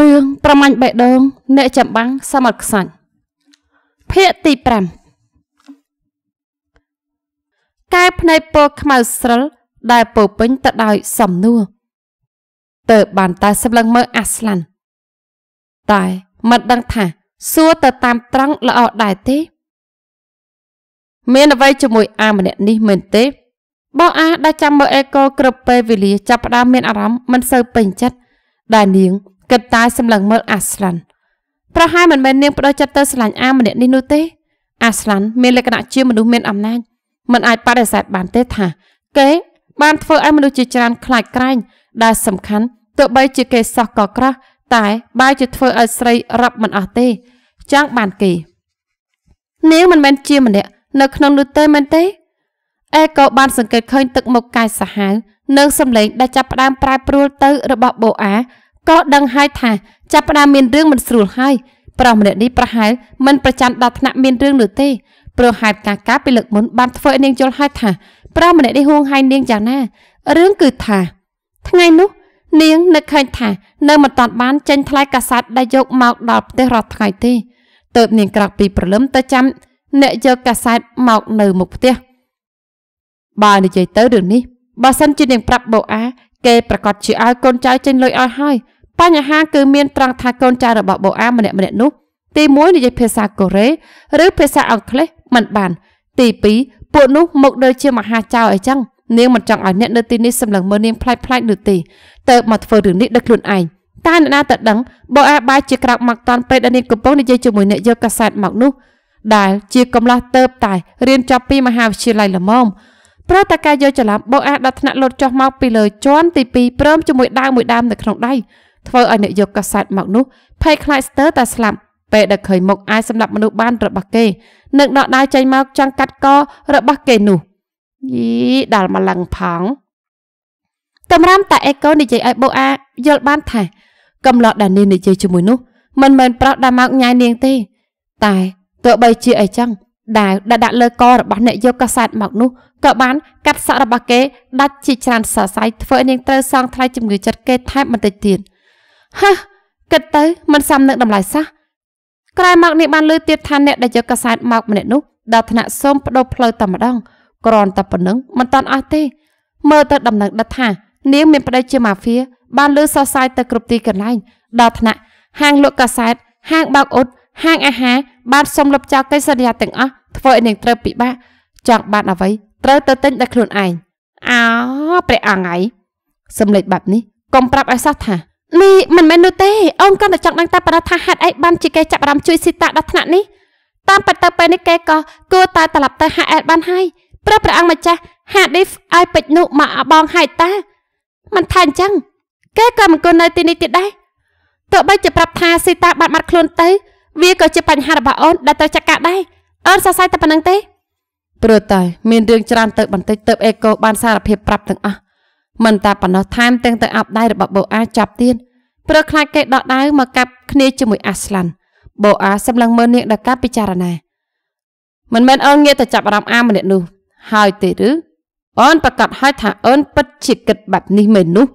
រឿងប្រមាញ់បេះដូងអ្នកចម្បាំងសមត្ថខ្សាច់ភាគទី5កែភ្នែកពណ៌ខ្មៅស្រិលដែលពោពេញទៅដោយសំនួរទើបបានតែសម្លឹងមើលអាស្លាន់តែមិនដឹងថាសួរទៅតាមត្រង់ល្អដែរទេ មានអ្វីជាមួយអាម្នាក់នេះមែនទេបោះអាដែលចាំមើលអេកូគ្រប់ពេលវេលាចាប់ផ្ដើមមានអារម្មណ៍មិនសូវពេញចិត្តដែលនាងគិតតែសម្លឹងមើលអាស្លាន់ប្រហែលមិនមែននាងបដិចិត្តទៅស្រឡាញ់អាម្នាក់នេះនោះទេ អាស្លាន់មានលក្ខណៈជាមនុស្សមានអំណាចមិនអាចបដិសេធបានទេថា គេ បានធ្វើឲ្យមនុស្សជាច្រើនខ្លាចក្រែងដែល សំខាន់ទោះបី ជាគេសោះក៏ក្រោះតែបើជាធ្វើឲ្យស្រីរាប់មិនអស់ទេចង់បានគេនាងមិនមែនជាម្នាក់នៅក្នុងនោះទេមែនទេអេក៏បាន សង្កេតឃើញទឹកមុខកាយសាហាវនិងសម្លេង ដែលចាប់ផ្ដើមប្រែប្រួលទៅរបស់បូអាក៏ដឹងហើយថាចាប់ផ្ដើមមានរឿងមិនស្រួលហើយប្រុសម្នាក់នេះប្រហែលមិនប្រច័ណ្ឌដល់ថ្នាក់មានរឿងនោះទេព្រោះហេតុការការពីលើកមុនបានធ្វើឲ្យនាងយល់ហើយថាប្រុសម្នាក់នេះហួងហែងនាងយ៉ាងណារឿងគឺថា ថ្ងៃនោះនាងនឹកឃើញថានៅមិនតាន់បានចេញថ្លៃកាសែតដែលយកមកដល់ផ្ទះរាល់ថ្ងៃទេទៅនាងក្រោកពីព្រលឹមទៅចាំអ្នកយកកាសែតមកនៅមុខផ្ទះបើនិយាយទៅរឿងនេះបើសិនជានាងប្រាប់បូអា គេប្រកាសជាឲ្យកូនចៅចេញលុយឲ្យហើយបញ្ហាគឺមានត្រង់ថាកូនចៅរបស់បូអាម្នាក់ៗនោះទី1និយាយភាសាកូរ៉េឬភាសាអង់គ្លេសមិនបាន ទី2ពួកនោះមកដូចជាមហាចៅអីចឹងនាងមិនចង់ឲ្យអ្នកនៅទីនេះសម្លឹងមើលនាងផ្លែកផ្លែកនោះទេតើមកធ្វើរឿងនេះដោយខ្លួនឯងតែអ្នកណាទៅដឹងបើអាបាយជាក្រោកមកតាន់ពេលដែលនាងកំពុងនិយាយជាមួយអ្នកយកកាសែតមកនោះដែល ជាកំឡោះទៅបតែរៀនចប់ពីមហាវិទ្យាល័យល្មមប្រតើការយកច្រឡំបោអាដល់ថ្នាក់លុតចុះមកពីលើជាន់ទី2ព្រមជាមួយដាវមួយដើមនៅក្នុងដៃធ្វើឲ្យអ្នកយកកាសែតមកនោះភ័យខ្លាចស្ទើរតែស្លាប់ពេលដែលឃើញមុខអាចសម្លាប់មនុស្សបានរបស់គេនឹងដកដៃចេញមកចង់កាត់ករបស់គេនោះយីដល់មកឡឹងផងតម្រាំតាអេកូនិយាយឲ្យបូអាយល់បានថាកំឡោះដែលនាងនិយាយជាមួយនោះមិនមែនប្រុសដែលមកញ៉ាយនាងទេ តែទោះបីជាអីចឹងដែលដាក់លើករបស់អ្នកយកកាសែតមកនោះក៏បានកាត់សក់របស់គេដាច់ជាច្រើនសរសៃធ្វើឲ្យនាងត្រូវសងថ្លៃជំងឺចិត្តគេថែមបន្តិចទៀត។ហាគិតទៅ មិនសមនឹងតម្លៃសោះក្រោយមកនេះបានលឺទៀតថាអ្នកដែលយកកាសែតមកម្នាក់នោះដល់ថ្នាក់សូមបដូរផ្លូវតែម្ដង ក្រនតែប៉ុណ្ណឹងមិនតាន់អស់ទេមើលទៅដំណឹងដិតថានាងមានប្តីជាម៉ាហ្វៀបានលឺសរសើរទៅ គ្រប់ទីកន្លែងដល់ថ្នាក់ហាងលក់កាសែតហាងបោកអ៊ុតហាងអាហារបានសុំលុបចោលកិច្ចសន្យាទាំងអស់ធ្វើឲ្យនាងត្រូវពិបាកចង់បានអ្វីត្រូវទៅទិញដោយខ្លួនឯងអោព្រះអង្គឯងសំលេចបែបនេះកុំប្រាប់ឲ្យសោះថាលីមិនមែននោះទេអូនគាត់តែចង់ដឹងតែប៉ុណ្ណោះថាហេតុអីបានជាគេចាប់អារម្មណ៍ជួយស៊ីតាដល់ថ្នាក់នេះតាមពិតទៅពេលនេះគេក៏គួរតែត្រឡប់ទៅហាអែលបានហើយព្រោះព្រះអង្គម្ចាស់ហាឌីហ្វឲ្យពេជ្រនោះមកអបងហើយតាមិនថាអញ្ចឹង គេក៏មិនគួរនៅទីនេះទៀតដែរទោះបីជាប្រាប់ថាស៊ីតាបាត់បាត់ខ្លួនទៅវាក៏ជាបញ្ហារបស់អូនដែលត្រូវចាត់ការដែរអូនសរសៃតែប៉ុណ្្នឹងទេព្រោះតែមានរឿងច្រើនទៅបន្តិចទៅអេកូបានសារភាពប្រាប់ទាំងអស់មិនតែប៉ុណ្ណោះថែមទាំងទៅអាប់ដៃរបស់បូអាចាប់ទៀតព្រោះខ្លាចគេដកដាវមកកាប់គ្នាជាមួយអាស្លាន់បូអា សម្លឹងមើលនាងដកាពិចារណាមិនមែនអូនងាកទៅចាប់អារម្មណ៍អាម្នាក់នោះ ហើយទេឬអូនប្រកាសឲ្យថាអូនពិតជាគិតបែបនេះមែននោះ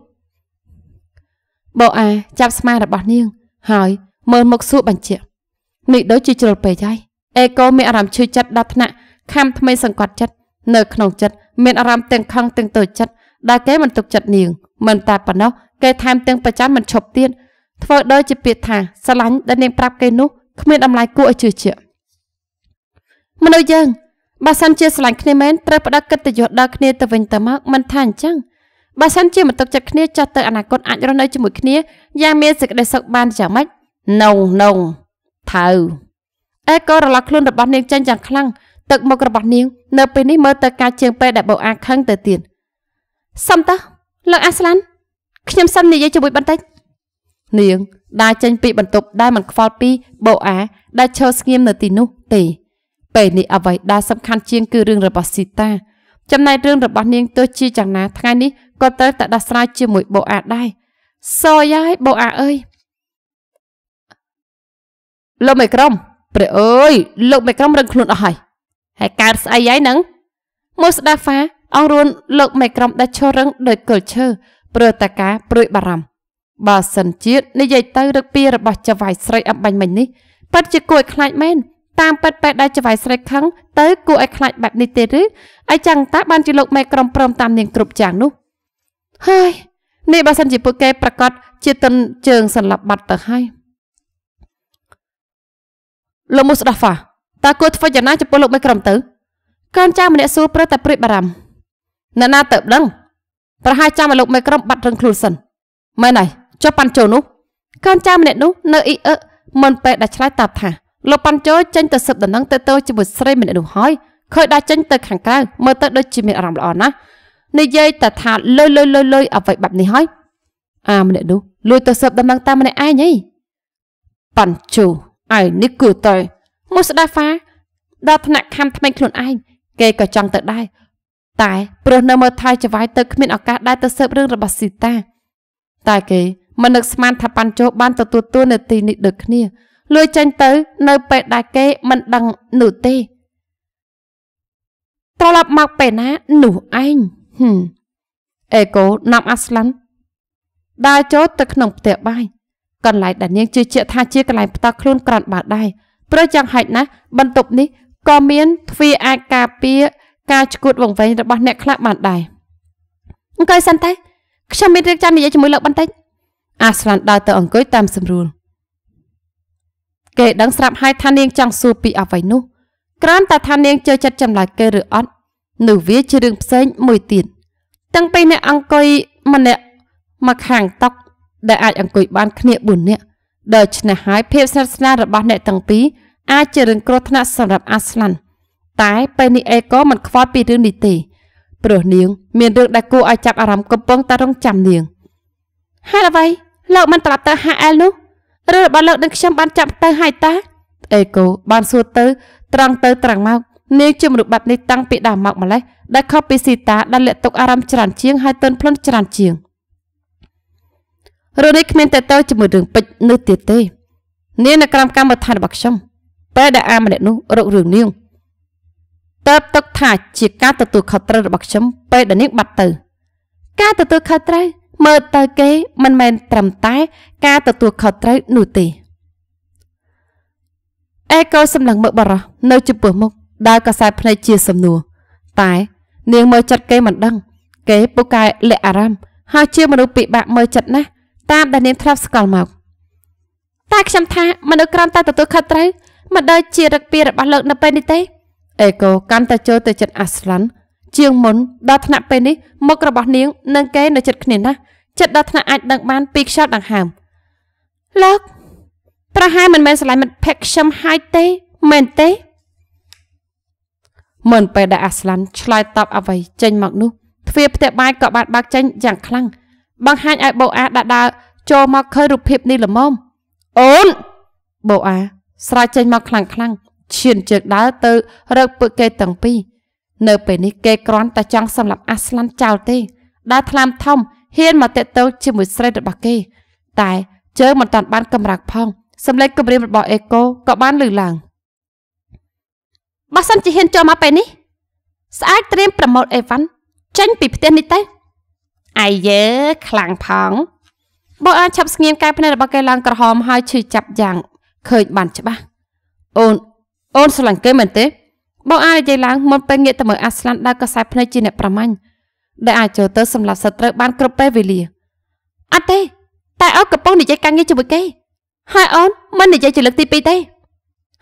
បូអាចាប់ស្មារបស់នាង ហើយមើលមុខសួរបញ្ជាក់នេះដូចជាជ្រុលពេកហើយអេកូមានអារម្មណ៍ឈឺចិត្តដល់ថ្នាក់ខំថ្មីសង្កត់ចិត្តនៅក្នុងចិត្តមានអារម្មណ៍ទាំងខឹងទាំងតូចចិត្តដែលគេមិនទុកចិត្តនាងមិនតែប៉ុណ្ណោះគេថែមទាំងប្រច័ណ្ឌមិនឈប់ទៀតធ្វើដូចជាពាក្យថាស្រឡាញ់ដែលនាង ប្រាប់គេនោះគ្មានតម្លៃគួរឲ្យជឿជាក់មនុស្សយើងបើសិនជាស្រឡាញ់គ្នាមែនត្រូវផ្ដល់កិត្តិយសដល់គ្នាទៅវិញទៅមក មិនថាអញ្ចឹងបើសិនជាមិនទុកចិត្តគ្នាចាស់ទៅអនាគតអាចរស់នៅជាមួយគ្នាយ៉ាងមានសេចក្តីសុខបានយ៉ាងម៉េចនងនងថៅអេក៏រលាស់ខ្លួនរបស់នាងចេញយ៉ាងខ្លាំងទឹកមុខរបស់នាងនៅ ពេលនេះមើលទៅកាជាងពេលដែលបោអាខឹងទៅទៀតសុំតើលោកអាស្លានខ្ញុំសុំនិយាយជាមួយបន្តិចនាងដើរចេញពីបន្ទប់ដែលមិនខ្វល់ពីបូអាដែលឈរស្ងៀមនៅទីនោះ ទេពេលនេះអ្វីដែលសំខាន់ជាងគឺរឿងរបស់ស៊ីតា ចំណែករឿងរបស់នាងទោះជាយ៉ាងណាថ្ងៃនេះក៏ត្រូវតែដោះស្រាយជាមួយបូអាដែរសយហើយបូអាអើយលោកមេក្រុម ព្រះអើយលោកមេក្រុមរឹងខ្លួនអស់ហើយហើយកើតស្អីហើយហ្នឹងមូស្តាហ្វាអង្គរួនលើកមេក្រុមដែលឈររឹងដោយគល់ឈើព្រឺតាការព្រួយបារម្ភបើសិនជាតិនិយាយទៅរឹកពីរបស់ចវាយស្រីអំបញ្ញមិញនេះពិតជាគួរឲ្យខ្លាចមែនតាមពិតពេលដែលចវាយស្រីខឹងទៅគួរឲ្យខ្លាចបែបនេះទេឬអីចឹងតាបានជាលោកមេក្រុមព្រមតាមនាងគ្រប់យ៉ាងនោះហើយ នេះបើសិនជាពួកគេប្រកាសជាតឹងជើង សន្លប់បាត់ទៅហើយលោកមូស្តាហ្វាតើគួរធ្វើយ៉ាងណាចំពោះលោកមេក្រុមទៅកូនចៅម្នាក់សួរប្រឹសតែព្រួយបារម្ភអ្នកណាទៅដឹងប្រហែលចាំឲ្យលោកមេក្រុមបាត់រឹងខ្លួនសិនមែនហើយចុះប៉ាន់ជោនោះកូនចៅម្នាក់នោះនៅអ៊ីអឺមិនពេលដែលឆ្លើយតបថាលោកប៉ាន់ជោចេញទៅសិបដំណឹងទៅទៅជាមួយស្រីម្នាក់នោះហើយឃើញដាក់ចេញទៅខាងក្រៅមើលទៅដូចជាមានអារម្មណ៍ល្អណាស់និយាយតែថាលុយលុយលុយលុយអ្វីបែបនេះហើយអាម្នាក់នោះលួចទៅសិបដំណឹងតាមម្នាក់ឯងហីប៉ាន់ជូឯនេះគូតើមួយស្ដាហ្វាដល់ថ្នាក់ខំថ្មីខ្លួនឯងគេក៏ចង់ទៅដែរតែព្រោះនៅមើលថៃចវាយទៅគ្មានឱកាសដែរទៅស៊ើបរឿងរបស់ស៊ីតា តែគេមិននឹកស្មានថាប៉ាន់ចោបានទទួលទួលនៅទីនេះដូចគ្នាលួចចេញទៅ នៅពេលដែលគេមិនដឹងនោះទេត្រឡប់មកពេលណានោះឯងហឹមអេកូណាប់អាស្លាន់ដើរចូលទៅក្នុងផ្ទះបាយកន្លែងដែលនាងជឿជាក់ថាជាកន្លែងផ្ទាល់ខ្លួនក្រាន់បាល់ដែរព្រោះយ៉ាងហេតុណាស់បន្ទប់នេះក៏មានទ្វារអាចការពារការឈួតវង្វេងរបស់អ្នកខ្លះបានដែរអង្គុយសិនតែខ្ញុំមានរឿងចាំនិយាយជាមួយលោកបន្តិចអាស្លាន់ដើរទៅអង្គុយតាមស្រួលគេដឹងស្រាប់ហើយថានាងចង់សួរពីអ្វីនោះ ក្រាន់តែថានាងចូលចិត្តចម្លើយគេឬអត់នោះវាជារឿងផ្សេងមួយទៀតទាំងពីរអ្នកអង្គុយម្នាក់មកខាងតុកដែលអាចអង្គុយបានគ្នា4នាក់ដូច្នេះហើយភាពស្និទ្ធស្នាលរបស់អ្នកទាំងពីរអាចជារឿងគ្រោះថ្នាក់សម្រាប់អាស្លាន់តែពេលនេះអេក៏មិនខ្វល់ពីរឿងនេះទេព្រោះនាងមានរឿងដែលគួរឲ្យចាប់អារម្មណ៍កំពុងតែរងចាំនាងហេតុអ្វី លោកមិនត្រឡប់ទៅហាអែលនោះឬរបស់លោកនឹងខ្ញុំបានចាប់ទៅហើយតាអេកូបានសួរទៅត្រង់ទៅត្រង់មកនាងជំរុបាត់នេះតាំងពីដើមមកម្លេះដែលខុសពីស៊ីតាដែលលាក់ទុកអារម្មណ៍ច្រើនជាងហើយទន់ភ្លន់ច្រើនជាងរឿងនេះគ្មានតទៅជាមួយរឿងពេជ្រនោះទៀតទេនាងនៅក្រោមកម្មដ្ឋានរបស់ខ្ញុំពេលដែលអាម្នាក់នោះរករឿងនាងតើបទុកថាជាការទទួលខុសត្រូវរបស់ខ្ញុំពេលដែលនាងបាត់ទៅការទទួលខុសត្រូវមើលទៅគេមិនមែនត្រឹមតែ ការទទួលខុសត្រូវនោះទេអេកូសម្លឹងមើលបរោះនៅចំពោះមុខដើរកសែតភ្នែកជាសំនួរតែ នាងមើលចិត្តគេមិនដឹង គេពូកែលាក់អារម្មណ៍ហើយជាមនុស្សពិបាកមើលចិត្តណាស់តាមដែលនាងធ្លាប់ស្គាល់មកតែខ្ញុំថាមនុស្សក្រំតែទទួលខុសត្រូវមិនដូចជារឹកពីរបស់លោកនៅពេលនេះទេអេកូកាន់តែចូលទៅចិត្តអាស្លាន់ជាងមុនដល់ថ្នាក់ពេលនេះមុខរបស់នាងនិងគេនៅចិត្តគ្នាណាស់ចិត្តដល់ថ្នាក់អាចដឹងបាន ពីខ្យល់ដង្ហើមលោកប្រហែលមិនមែនស្រឡាញ់មិត្តភក្តិខ្ញុំហើយទេមែនទេមិនពេលដែលអាស្លាន់ឆ្លើយតបអ្វីចេញមកនោះទ្វារផ្ទះបាយក៏បានបើកចេញយ៉ាងខ្លាំងបង្ហាញឲ្យបូអាដាដាចូលមកឃើញរូបភាពនេះល្មមអូនបូអាស្រែកចេញមកខ្លាំងខ្លាំងឈានជើងដើរទៅរកពួកគេទាំងពីរនៅពេលនេះគេគ្រាន់តែចង់សម្លាប់អាស្លាន់ចោលទេដែលថ្លាមធំហ៊ានមកតាក់ទងជាមួយស្រីរបស់គេ តែ ជើងមិនតាន់បានកម្រើកផង សម្លេចគម្រាមរបស់អេកូក៏បានលឺឡើងបើសិនជាហ៊ានចូលមកពេលនេះស្អាតត្រៀមប្រមូលអេវ៉ាន់ចេញពីផ្ទះនេះទៅអាយេខ្លាំងផងបើអាចឈប់ស្ងៀមកាយភ្នែករបស់គេឡើងក្រហមហើយឈឺចាប់យ៉ាងឃើញបានច្បាស់អូនអូនស្រឡាញ់គេមែនទេបងអានិយាយឡើងមុនពេលងាកទៅមើលអាស្លានដែលកសែភ្នែកជាអ្នកប្រមាញ់ដែលអាចចូលទៅសម្លាប់សត្រូវបានគ្រប់ពេលវេលាអត់ទេតែអូនកំពុងនិយាយការងារជាមួយគេហើយអូនមិននិយាយជាលើកទី2ទេ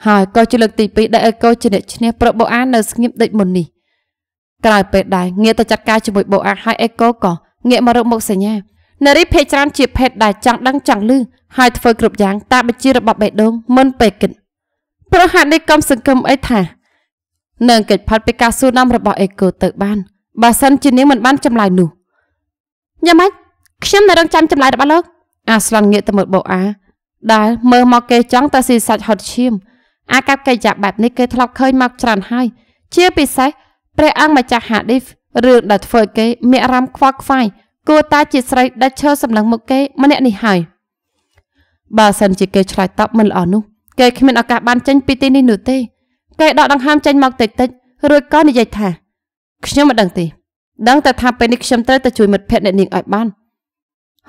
ហើយក៏ជាលើកទី2ដែលអេកូជាអ្នកឈ្នះប្របូអានៅស្ងៀមដូចមុននេះក្រោយពេលដែរងាកទៅចាត់ការជាមួយបូអាហើយអេកូក៏ងាកមករកមុខសញ្ញានារីភេទច្រើនជាភេទដែលចង់ដឹងចង់លឺហើយធ្វើគ្រប់យ៉ាងតាមបញ្ជារបស់បេះដូងមិនពេកគិតព្រោះហាក់នេះកុំសង្កឹមអីថានឹងកិច្ចផាត់ពីការសួរនាំរបស់អេកូទៅបានបើសិនជានាងមិនបានចម្លើយនោះយ៉ាងម៉េចខ្ញុំនៅរងចាំចម្លើយរបស់លោក អាស្លន់ងាកទៅមើលបូអាដែលមើលមកគេចង់តែស៊ីសាច់ហត់ឈាម អាកប្បកិរិយាបែបនេះគេធ្លាប់ឃើញមកច្រើនហើយជាពិសេសព្រះអង្គម្ចាស់ហាឌីហ្វរឿងដែលធ្វើគេមានអារម្មណ៍ខ្វល់ខ្វាយគួរតែជាស្រីដែលឈើសម្លឹងមុខគេម្នាក់នេះហើយបើសិនជាគេឆ្លើយតបមិនល្អនោះគេគ្មានឱកាសបានចេញពីទីនេះនោះទេគេដកដង្ហើមចេញមកតិចតិចរួចក៏និយាយថាខ្ញុំមិនដឹងទេដឹងតែថាពេលនេះខ្ញុំត្រូវតែជួយមិត្តភ័ក្តិអ្នកនាងឲ្យបាន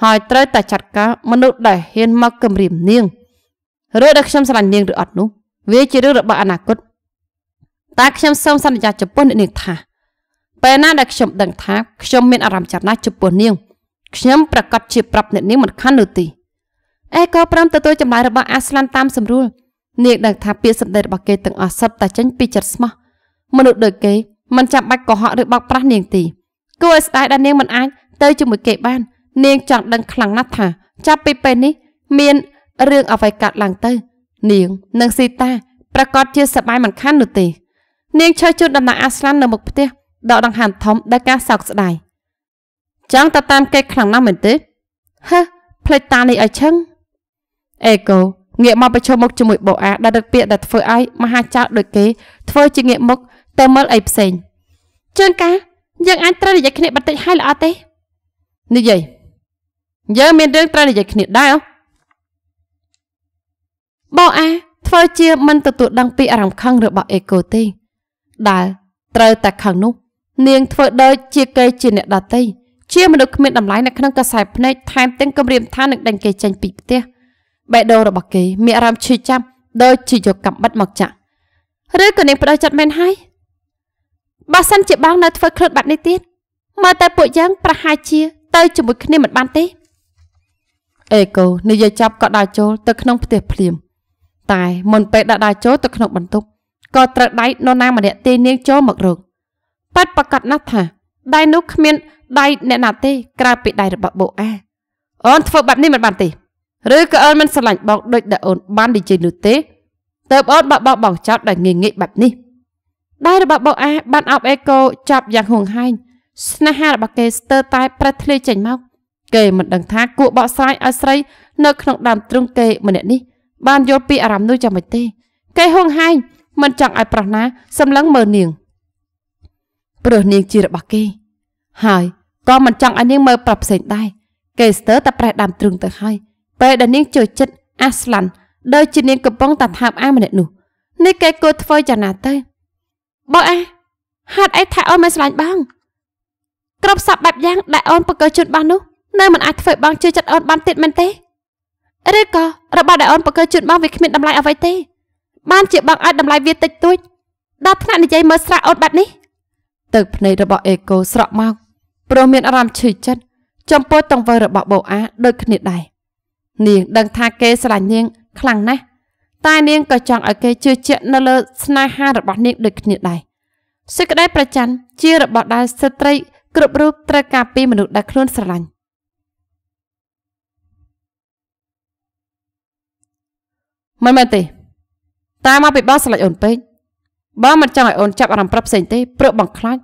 ហើយត្រូវតែចាត់ការមនុស្សដែលហ៊ានមកគំរាមនាងរឿងដែលខ្ញុំស្រឡាញ់នាងឬអត់នោះ វាជារឿងរបស់អនាគតតែខ្ញុំសូមសន្យាចំពោះអ្នកនាងថាពេលណាដែលខ្ញុំដឹងថាខ្ញុំមានអារម្មណ៍ចាត់ណាស់ចំពោះនាងខ្ញុំប្រកាសជាប្រាប់អ្នកនាងមិនខាននោះទេអេក៏ព្រមទទួលចម្លើយរបស់អាស្លាន់តាមស្រួលនាងដឹងថាពាក្យសម្ដីរបស់គេទាំងអស់សុទ្ធតែចេញពីចិត្តស្មោះមនុស្សដូចគេមិនចាំបាច់កុហកឬបោកប្រាស់នាងទេគួរឲ្យស្ដាយដែលនាងមិនអាចទៅជាមួយគេបាន នាងចង់ដឹងខ្លាំងណាស់ថា ចាប់ពីពេលនេះមានរឿងអ្វីកើតឡើងទៅ នាងនិងស៊ីតាប្រកាសជាសប្បាយមិនខាននោះទេ នាងឈើជូនដំណើរអាស្លាន់នៅមុខផ្ទះដកដង្ហើមធំដោយការសោកស្ដាយចង់ទៅតាមគេខ្លាំងណាស់មែនទេហឺភ្លេចតានេះឲ្យឈឹងអេកូងាកមកប្រជុំមុខជាមួយបូអាដែលរឹកពាកដែលធ្វើឲ្យមហាចោតដូចគេ ធ្វើជាងាកមុខតែមើលអីផ្សេងជើងកាយើងអាចត្រូវនិយាយគ្នាបន្តិចហើយល្អទេនិយាយយើងមានរឿងត្រូវនិយាយគ្នាដែរបូអាធ្វើជាមិនទទួលដឹងពីអារម្មណ៍ខឹងរបស់អេកូទេដែលត្រូវតែខឹងនោះនាងធ្វើដូចជាគេជាអ្នកដតីជាមនុស្សគ្មានតម្លៃនៅក្នុងកសែភ្នែកថែមទាំងគម្រាមថានឹងដេញគេចេញពីផ្ទះ។បេះដូងរបស់គេមានអារម្មណ៍ឈឺចាប់ដោយជាយកកាំបិតមកចាក់ឬក៏នាងផ្ដោះចិត្តមែនហើយបើសិនជាបងនៅធ្វើឃ្លត់បាត់នេះទៀតមើលតែពួកយើងប្រហែលជា ទៅជាមួយគ្នាមិនបានទេអេកូនិយាយចាប់ក៏ដើរចូលទៅក្នុងផ្ទះភ្លាម តែមុនពេលដាក់ដើរចូលទៅក្នុងបន្ទប់ក៏ត្រូវដៃនរណាម្នាក់ទេនាងចូលមករកប៉ាត់ប្រកាសណាស់ថាដៃនោះគ្មានដៃអ្នកណាទេក្រៅពីដៃរបស់បូអាអូនធ្វើបែបនេះមិនបានទេឬក៏អូនមិនស្រឡាញ់បងដូចដែលអូនបាននិយាយនោះទេតើបអូនបាក់បោកបងចោតដែលងាយងាយបែបនេះដៃរបស់បងអាបានអប់អេកូចាប់យ៉ាងហួងហែងស្នេហារបស់គេស្ទើរតែប្រេះធ្លាយចេញមកគេមិនដឹងថាគួបោកស្រាយឲ្យស្រីនៅក្នុងដើមទ្រូងគេម្នាក់នេះបានយល់ពីអារម្មណ៍នោះយ៉ាងម៉េចទេ គេហួងហែងមិនចង់ឲ្យប្រោះណាសម្លឹងមើលនាងព្រោះនាងជារបស់គេ ហើយក៏មិនចង់ឲ្យនាងមើលប្រាប់ផ្សេងដែរគេស្ទើរតែប្រេះដើមទ្រូងទៅហើយពេលដែលនាងចូលចិត្តអាស្លាន់ដោយជានាងកំពុងតែថើបអាម្នាក់នោះនេះគេគួរធ្វើយ៉ាងណាទៅបើអាហាត់អីថាអូនមិនស្រឡាញ់បងគ្រប់សពបែបយ៉ាង ដែលអូនបង្កើជូនបងនោះនៅមិនអាចធ្វើបងជឿចិត្តអូនបានទៀតមែនទេឬក៏របស់ដែលអូនបង្កើជូនបងវាគ្មានតម្លៃអ្វីទេបានជាបងឲ្យតម្លៃវាតិចតួចដល់ថ្នាក់និយាយមើលស្រាក់អូនបែបនេះទឹកភ្នែករបស់អេកូស្រក់មកព្រោះមាន អារម្មណ៍ឈឺចិត្តចំពោះតង្វើរបស់បូអាដូចគ្នាដែរនាងដឹងថាគេស្រឡាញ់នាងខ្លាំងណាស់តែ នាងក៏ចង់ឲ្យគេជឿជាក់នៅលើស្នេហារបស់នាងដូចគ្នាដែរសេចក្តីប្រច័ណ្ឌជារបស់ដែលស្ត្រីគ្រប់រូបត្រូវការពីមនុស្សដែលខ្លួនស្រឡាញ់មិនមែនទេតែមកពីបងស្រឡាញ់អូនពេកបងមិនចង់ឲ្យអូនចាប់អារម្មណ៍ប្រាប់ផ្សេងទេព្រោះបងខ្លាច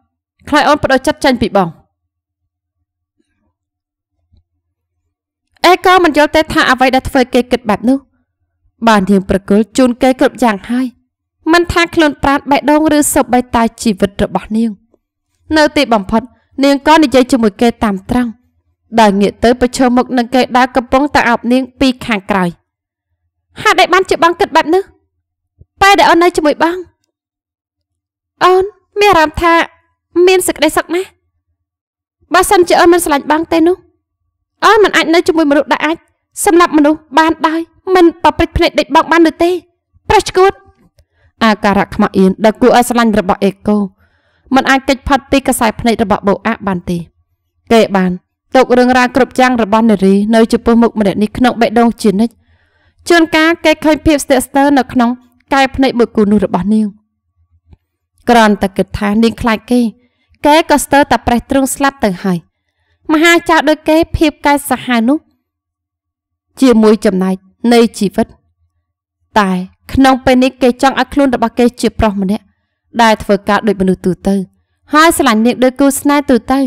ខ្លាចអូនបដិចិត្តចាញ់ពីបងអេក៏មិនយល់ទេថាអ្វីដែលធ្វើគេគិតបែបនោះបានយើងប្រគល់ជូនគេគ្រប់យ៉ាងហើយមិនថាខ្លួនប្រាតបែដងឬសុបបីតាជីវិតរបស់នាង នៅទីបំផុត នាងក៏និយាយជាមួយគេតាមត្រង់ដែលងាកទៅប្រឈមមុខនឹងគេដែលកំពុងតែអោបនាងពីខាងក្រោយ ហាក់ដូចបានជាបងគិតបែបនេះពេលដែលអូននៅជាមួយបងអូនមានអារម្មណ៍ថា មានសេចក្តីសុខណាស់បើសិនជាអូនមិនស្រឡាញ់បងទេនោះអើមិនអាចនៅជាមួយមនុស្សដែលអាចសម្លាប់មនុស្សបានដោយមិនប្រព្រឹត្តភ្នែកដេកបោកបាននោះទេប្រឈួតអាការៈខ្មាស់អៀនដែលគួរឲ្យស្រឡាញ់របស់អេកូមិនអាចគេចផុតពីខ្សែភ្នែករបស់បូអាបានទេគេបានទុករឿងរ៉ាវគ្រប់យ៉ាងរបស់នារីនៅចំពោះមុខម្នាក់នេះក្នុងបេះដូងជានិច្ចជួនកាលគេឃើញភាពស្ទាក់ស្ទើរនៅក្នុងកែភ្នែកមួយគូនោះរបស់នាងក្រាន់តែគិតថានាងខ្លាចគេគេក៏ស្ទើរតែប្រេះទ្រង់ស្លាប់ទៅហើយមហាចៅដូចគេភាពកែសាហាវនោះជាមួយចំណែកនៃជីវិតតែក្នុងពេលនេះគេចង់ឲ្យខ្លួនរបស់គេជាប្រុសម្នាក់ដែលធ្វើការដូចមនុស្សទូទៅ ហើយស្រឡាញ់នាងដូចគូស្នេហ៍ទូទៅ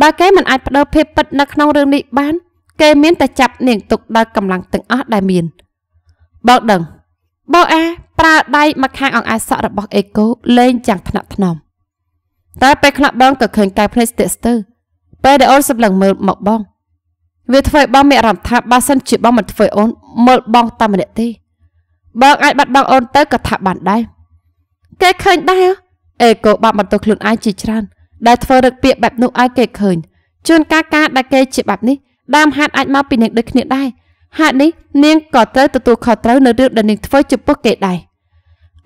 បើគេមិនអាចបដូរភាពពិតនៅក្នុងរឿងនេះបាន គេមានតែចាប់នាងទុកដោយកម្លាំងទាំងអស់ដែលមានបើដឹងបើអាប្រើដៃមកខាងអង្អែសក់របស់អេកូលេងយ៉ាងថ្នាក់ថ្នមតែ ពេលខ្លះបងក៏ឃើញកែភ្នែកស្ទាក់ស្ទើរពេលដែលអូនសម្លឹងមើលមកបងវាធ្វើឲ្យបងមានអារម្មណ៍ថាបើសិនជាបងមិនធ្វើអូនមើលបងតែម្នាក់ទេបងអាចបាត់បង់អូនទៅក៏ថាបានដែរគេឃើញដែរអេកូបាប់បន្ទោសខ្លួនឯងជាច្រើនដែលធ្វើរឹកពាកបែបនោះឲ្យគេឃើញជួនកាលការដែលគេជាបែបនេះដើមហេតុអាចមកពីនាងដូចគ្នាដែរហេតុនេះនាងក៏ត្រូវទទួលខុសត្រូវនៅរឿងដែលនាងធ្វើចំពោះគេដែរ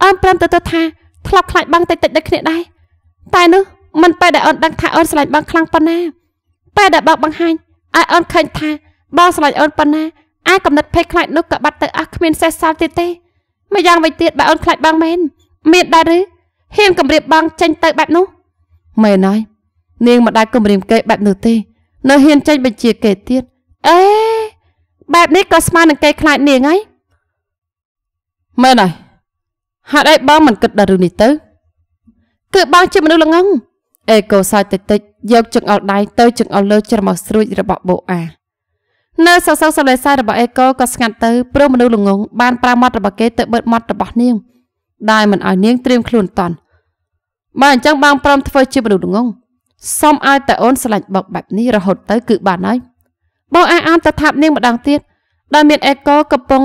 អូនប្រាំទៅទៅថាធ្លាប់ខ្លាចបងតិចតិចដូចគ្នាដែរតែនោះមិនបែរដែលអូនដឹងថាអូនស្រឡាញ់បងខ្លាំងប៉ុណ្ណាពេលដែលបើកបង្ហាញឲ្យអូនឃើញថាបើស្រឡាញ់អូនប៉ុណ្ណាអាកំណត់ភ័យខ្លាចនោះក៏បាត់ទៅអស់គ្មានសេះសល់ទៀតទេម្យ៉ាងវិញទៀតបើអូនខ្លាចបងមែនមានដែរឬហ៊ានគំរាមបងចេញទៅបែបនោះមែនហើយនាងមិនដែលគំរាមគេបែបនោះទេ នៅហ៊ានចេញបញ្ជាគេទៀតអេបែបនេះក៏ស្មើនឹងគេខ្លាចនាងហើយមែនហើយហេតុអីបងមិនគិតដល់រឿងនេះទៅគឺបងជាមនុស្សល្ងង់អេកូសើចតិចតិចយក ចង្អុលដៃទៅ ចង្អុលលើច្រមុះស្រួចរបស់បូអានៅសរសើរសម្លេងសើចរបស់អេកូក៏ស្ងាត់ទៅព្រោះមនុស្សល្ងងបានប្រើមាត់របស់គេទៅបិទមាត់របស់នាង ដែលមិនឲ្យនាងត្រៀមខ្លួនតន់បើអញ្ចឹងបងព្រមធ្វើជាមនុស្សល្ងងសុំឲ្យតែអូនស្រឡាញ់បោកបែបនេះរហូតទៅគឺបានហើយបងអះអានទៅថាបនាងម្ដងទៀតដែលមានអេកូកំពុង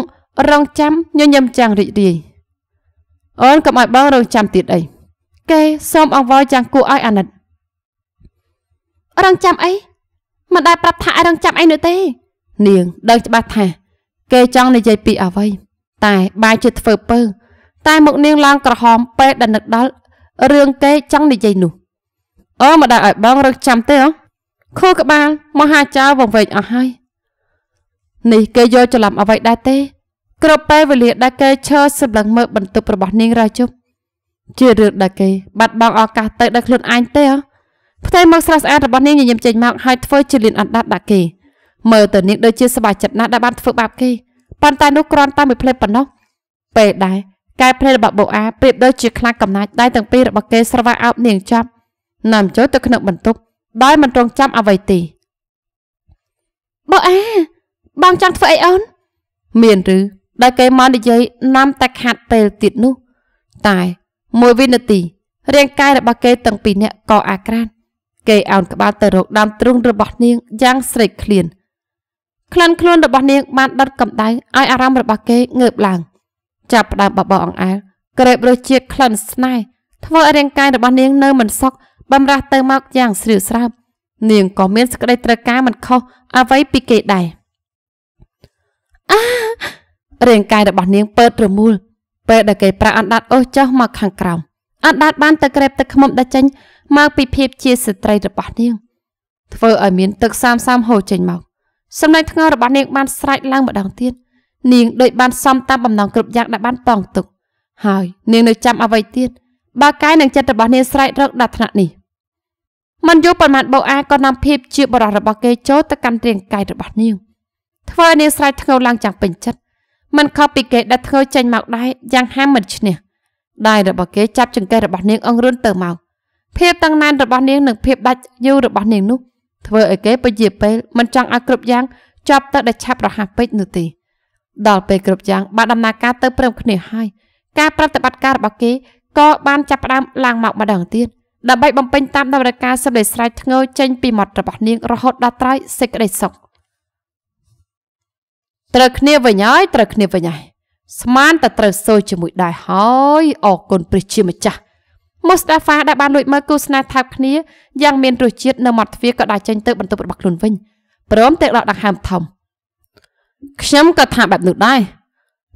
រងចាំញញឹមចាំងរីករាយអូនកុំឲ្យបងរងចាំទៀតអីគេសូមអង្វរយ៉ាងគួរឲ្យអាណិតរងចាំអីមិនដែលប្រាប់ថាឲ្យរងចាំអីនោះទេ នាងដឹងច្បាស់ថាគេចង់និយាយពីអ្វីតែបាយជិតធ្វើពើតែមុខនាងឡើងក្រហមពេលដែលនឹកដល់រឿងគេចង់និយាយនោះអូមិនដែលឲ្យបងរឹកចាំទេហ៎ខួរក្បាលមហាចៅវង្វេងអស់ហើយនេះគេយកច្រឡំអ្វីដែរទេគ្រប់ពេលវេលាដែលគេឈរសម្លឹងមើលបន្ទប់របស់នាងរាជប់ជារឿងដែលគេបាត់បង់ឱកាសទៅដោយខ្លួនឯងទេហ៎ផ្ទៃមុខស្រស់ស្អាតរបស់នាងញញឹមចេញមកហើយធ្វើជាលៀនអណ្ដាតដាក់គេមើលទៅនាងដូចជាសบายចិត្តណាស់ដែលបានធ្វើបាបគេប៉ុន្តែនោះគ្រាន់តែមួយភ្លែតប៉ុណ្ណោះពេលដែរកែភ្លែតរបស់បូអាប្រៀបដូចជាខ្លាំងកំណាចដៃទាំងពីររបស់គេស្រវាអោបនាងចាប់នាំចូលទៅក្នុងបន្ទប់ដោយមិនរងចាំអ្វីទេបូអាបងចង់ធ្វើអីអូនមានឬដែលគេមកនិយាយនាំតែខាត់ពេលទៀតនោះតែមួយវិនាទី រាងកាយរបស់គេទាំងពីរនាក់ក៏អាក្រានគេអោនក្បាលទៅរកដើមទ្រូងរបស់នាងយ៉ាងស្រេកឃ្លានក្លិនខ្លួនរបស់នាងបានដុតកម្ដៅឲ្យអារម្មណ៍របស់គេងើបឡើងចាប់ផ្ដើមបបោអង្អែលក្រេបរសជាតិក្លិនស្នេហ៍ធ្វើឲ្យរាងកាយរបស់នាងនៅមិនសុខបំរះទៅមកយ៉ាងស្រាវស្រាវនាងក៏មានសក្តីត្រូវការមិនខុសអ្វីពីគេដែរអារាងកាយរបស់នាងពើតរមូលពេលដែលគេប្រាក់អណ្ដាតអូសចុះមកខាងក្រោមអណ្ដាតបានទៅក្រែបទឹកខ្មុំដែលចេញមកពីភាពជាស្ត្រីរបស់នាងធ្វើឲ្យមានទឹកសាមសាមហូរចេញមកសម្ដែងថ្ងរបស់នាងបានស្រែកឡើងម្ដងទៀតនាងដូចបានសំតាមបំណងគ្រប់យ៉ាងដែលបានតង់ទុកហើយនាងនៅចាំអ្វីទៀតបើកាយនិងចិត្តរបស់នាងស្រែករកដល់ថ្នាក់នេះមិនយូរប៉ុន្មានបោអាក៏នាំភាពជាបរិះរបស់គេចូលទៅកាន់រាងកាយរបស់នាងធ្វើឲ្យនាងស្រែកធ្ងោឡើងយ៉ាងពេញចិត្តមិនខុសពីគេដែលធ្ងើចេញមកដែរយ៉ាងហាមមិនឈ្នះដៃរបស់គេចាប់ចង្កេះរបស់នាងអង្រុនទៅមកភាពតាំងណែនរបស់នាងនិងភាពដាច់យូររបស់នាងនោះធ្វើឲ្យគេពជាពេលមិនចង់ឲ្យគ្រប់យ៉ាងចាប់ទៅដែលឆាប់រហ័សពេកនោះទេដល់ពេលគ្រប់យ៉ាងបានដំណើរការទៅ ព្រមគ្នាហើយការប្រតិបត្តិការរបស់គេក៏បានចាប់ផ្ដើមឡើងមកម្ដងទៀតដើម្បីបំពេញតាមតម្រូវការសម្លេងស្រែកធ្ងោចេញពីមាត់របស់នាងរហូតដល់ត្រៃសេចក្តីសុខ។ត្រូវគ្នាវិញហើយត្រូវគ្នាវិញហើយស្មានតែត្រូវសូជាមួយដែរហើយអរគុណព្រះជាម្ចាស់មូស្តាហ្វាដែលបានលួចមើលគូស្នេហ៍ថាបគ្នាយ៉ាងមានរសជាតិនៅមាត់ទ្វារក៏ដើរចេញទៅបន្ទប់របស់ខ្លួនវិញព្រមទាំងដកដង្ហើមធំខ្ញុំក៏ថាបែបនោះដែរ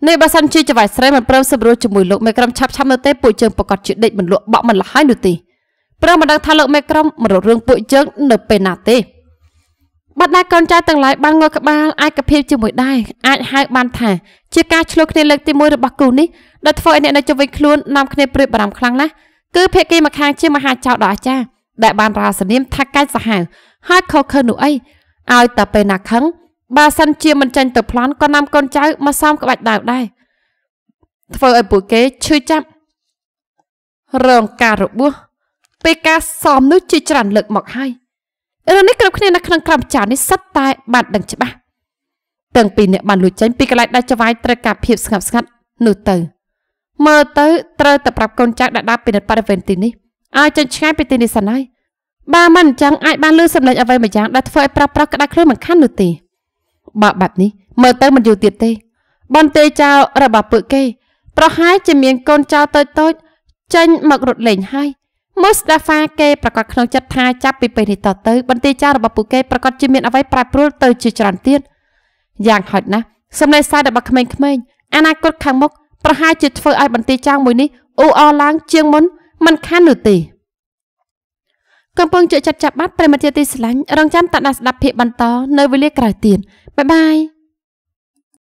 នេះបើសិនជាចវាយស្រីមិនព្រមសម្រួលជាមួយលោកមេក្រុមឆាប់ឆាប់នោះទេពួកយើងប្រកាសជាដេកមិនលក់បក់មិនលហើយនោះទេព្រមមិនដឹងថាលោកមេក្រុមមិនរត់រឿងពួកយើងនៅពេលណាទេបណ្ដាកូនចៅទាំងឡាយបានងើក្បាលឯកភាពជាមួយដែរអាចហៅបានថាជាការឆ្លោះគ្នាលើកទី1របស់គូនេះដែលធ្វើឲ្យអ្នកនៅជុំវិញខ្លួននាំគ្នាព្រួយបារម្ភខ្លាំងណាស់គឺភាគីម្ខាងជាមហាចៅដ៏អាចារ្យដែលបានរាសនាម ថាកាច់សាហាវហើយខខើនោះអីឲ្យតែពេលណាខឹងបើសិនជាមិនចាញ់ទៅប្លន់ក៏នាំកូនចៅមកសោមក្បាច់ដាវដែរធ្វើឲ្យពួកគេឈឺចាប់រងការរបួសពេលការសោមនោះជាច្រើនលើកមកហើយរឿងនេះគ្រប់គ្នានៅក្នុងក្រមចៅនេះសិតតែបាត់ដឹងច្បាស់ទាំងពីរអ្នកបានលួចចេញពីកន្លែងដាច់ចវាយត្រូវការភាពស្ងប់ស្ងាត់នោះទៅមើលទៅត្រូវតែប្រាប់កូនចៅដែលដើរពីនិតបរិវេណទីនេះឲ្យចេញឆ្ងាយពីទីនេះសិនហើយបើមិនអញ្ចឹងអាចបានលឺសំឡេងអ្វីមួយយ៉ាងដែលធ្វើឲ្យប្រាប់ប្រុសក្តៅខ្លួនមិនខាននោះទេបើបែបនេះមើលទៅមិនយូរទៀតទេ បន្ទាយចៅរបស់ពួកគេ ប្រហែលជាមានកូនចៅតូចតូចចេញមករត់លេងហើយមូស្តាហ្វាគេប្រកាសក្នុងចិត្តថា ចាប់ពីពេលនេះតទៅ បន្ទាយចារបស់ពួកគេប្រកាសជាមានអ្វីប្រែប្រួលទៅជាច្រើនទៀតយ៉ាងហោចណាស់សម្លេងសើចរបស់ក្មេងៗអនាគតខាងមុខប្រហែលជាធ្វើឲ្យបន្ទាយចាមួយនេះអ៊ូអរឡើងជាងមុនមិនខាននោះទេកំពុងជក់ចិត្តចាប់បាត់ប្រិមត្តជាទីស្លាញ់រងចាំតដាស្ដាប់ភាពបន្តនៅវេលាក្រោយទៀតបាយបាយ